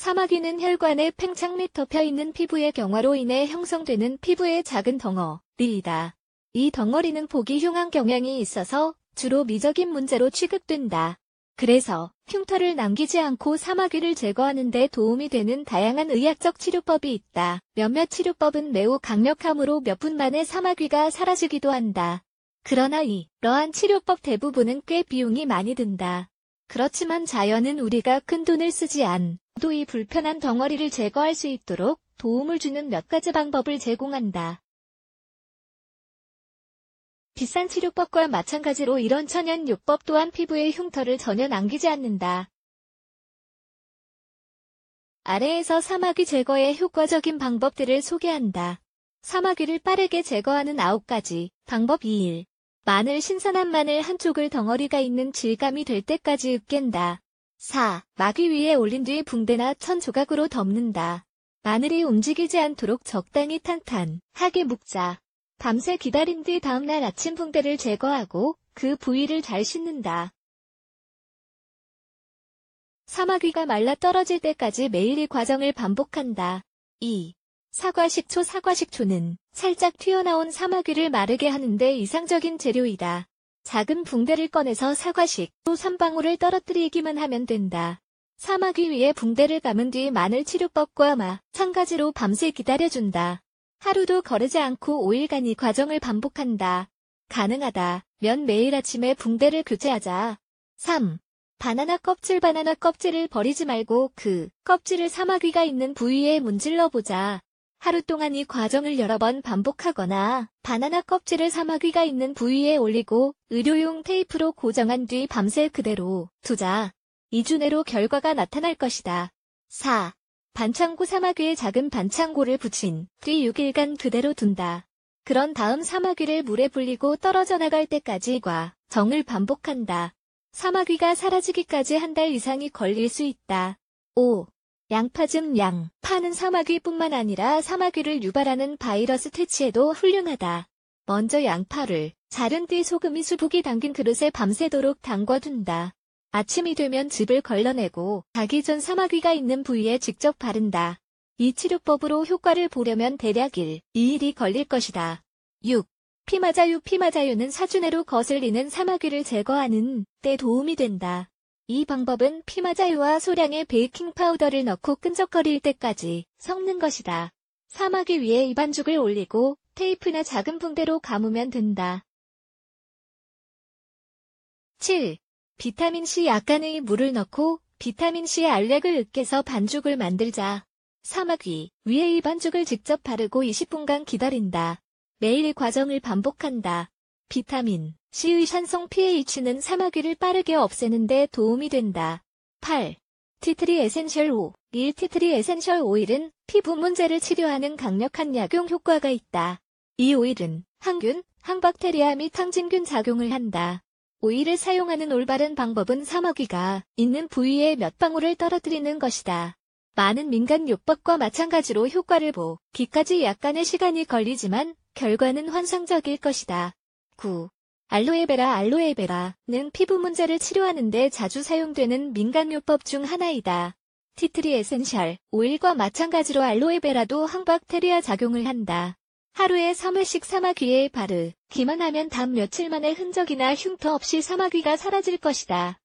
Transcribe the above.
사마귀는 혈관의 팽창및 덮여있는 피부의 경화로 인해 형성되는 피부의 작은 덩어리이다. 이 덩어리는 보기 흉한 경향이 있어서 주로 미적인 문제로 취급된다. 그래서 흉터를 남기지 않고 사마귀를 제거하는 데 도움이 되는 다양한 의학적 치료법이 있다. 몇몇 치료법은 매우 강력하므로 몇 분 만에 사마귀가 사라지기도 한다. 그러나 이 러한 치료법 대부분은 꽤 비용이 많이 든다. 그렇지만 자연은 우리가 큰 돈을 쓰지 않. 도의 불편한 덩어리를 제거할 수 있도록 도움을 주는 몇 가지 방법을 제공한다. 비싼 치료법과 마찬가지로 이런 천연 요법 또한 피부에 흉터를 전혀 남기지 않는다. 아래에서 사마귀 제거의 효과적인 방법들을 소개한다. 사마귀를 빠르게 제거하는 9가지 방법 2일 마늘 신선한 마늘 한쪽을 덩어리가 있는 질감이 될 때까지 으깬다. 4. 마귀 위에 올린 뒤 붕대나 천 조각으로 덮는다. 마늘이 움직이지 않도록 적당히 탄탄하게 묶자. 밤새 기다린 뒤 다음날 아침 붕대를 제거하고 그 부위를 잘 씻는다. 사마귀가 말라 떨어질 때까지 매일 이 과정을 반복한다. 2. 사과식초 사과식초는 살짝 튀어나온 사마귀를 마르게 하는데 이상적인 재료이다. 작은 붕대를 꺼내서 사과식 또 3방울을 떨어뜨리기만 하면 된다. 사마귀 위에 붕대를 감은 뒤 마늘 치료법과 마찬가지로 밤새 기다려준다. 하루도 거르지 않고 5일간 이 과정을 반복한다. 가능하다. 면 매일 아침에 붕대를 교체하자. 3. 바나나 껍질 바나나 껍질을 버리지 말고 그 껍질을 사마귀가 있는 부위에 문질러 보자. 하루 동안 이 과정을 여러 번 반복하거나 바나나 껍질을 사마귀가 있는 부위에 올리고 의료용 테이프로 고정한 뒤 밤새 그대로 두자 2주 내로 결과가 나타날 것이다. 4. 반창고 사마귀에 작은 반창고를 붙인 뒤 6일간 그대로 둔다. 그런 다음 사마귀를 물에 불리고 떨어져 나갈 때까지 과 정을 반복한다. 사마귀가 사라지기까지 한 달 이상이 걸릴 수 있다. 5. 양파즙 양. 파는 사마귀 뿐만 아니라 사마귀를 유발하는 바이러스 퇴치에도 훌륭하다. 먼저 양파를 자른 뒤 소금이 수북이 담긴 그릇에 밤새도록 담궈둔다. 아침이 되면 즙을 걸러내고 자기 전 사마귀가 있는 부위에 직접 바른다. 이 치료법으로 효과를 보려면 대략 1, 2일이 걸릴 것이다. 6. 피마자유 피마자유는 사주내로 거슬리는 사마귀를 제거하는 때 도움이 된다. 이 방법은 피마자유와 소량의 베이킹 파우더를 넣고 끈적거릴 때까지 섞는 것이다. 사마귀 위에 이반죽을 올리고 테이프나 작은 붕대로 감으면 된다. 7. 비타민C 약간의 물을 넣고 비타민 c 알렉을 으깨서 반죽을 만들자. 사마귀 위에 이 반죽을 직접 바르고 20분간 기다린다. 매일 과정을 반복한다. 비타민 C의 산성 pH는 사마귀를 빠르게 없애는데 도움이 된다. 8. 티트리 에센셜 5 1. 티트리 에센셜 오일은 피부 문제를 치료하는 강력한 약용 효과가 있다. 이 오일은 항균, 항박테리아 및 항진균 작용을 한다. 오일을 사용하는 올바른 방법은 사마귀가 있는 부위에 몇 방울을 떨어뜨리는 것이다. 많은 민간 요법과 마찬가지로 효과를 보기까지 약간의 시간이 걸리지만 결과는 환상적일 것이다. 9. 알로에베라 알로에베라는 피부 문제를 치료하는데 자주 사용되는 민간요법 중 하나이다. 티트리 에센셜 오일과 마찬가지로 알로에베라도 항박테리아 작용을 한다. 하루에 3회씩 사마귀에 바르기만 하면 다음 며칠 만에 흔적이나 흉터 없이 사마귀가 사라질 것이다.